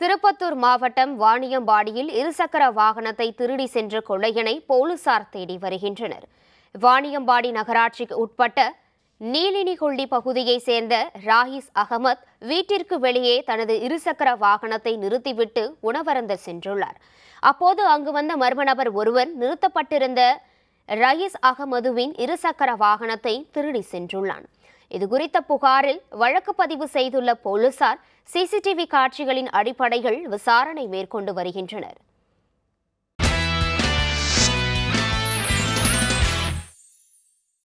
திருப்பத்தூர் மாவட்டம் வாணியம்பாடியில் இருசக்கர வாகனத்தை திருடி சென்ற கொள்ளையனை போலீசார் தேடி வருகின்றனர் வாணியம்பாடி நகராட்சிக்கு உட்பட்ட நீலினிகொள்ளி பகுதியைச் சேர்ந்த ராஹிஸ் அகமத் வீட்டிற்கு வெளியே தனது இருசக்கர வாகனத்தை நிறுத்திவிட்டு உணவருந்த சென்றுள்ளார் அப்போது அங்கு வந்த மர்ம நபர் ஒருவர் நிறுத்தப்பட்டிருந்த ரயீஸ் அகமதுவின் இருசக்கர வாகனத்தை திருடி சென்றுள்ளான் இதுகுறித்த புகாரில் வழக்கு பதிவு செய்துள்ள போலீசார் சிசிடிவி காட்சிகளின் அடிப்படையில் விசாரணை மேற்கொண்டு வருகின்றனர்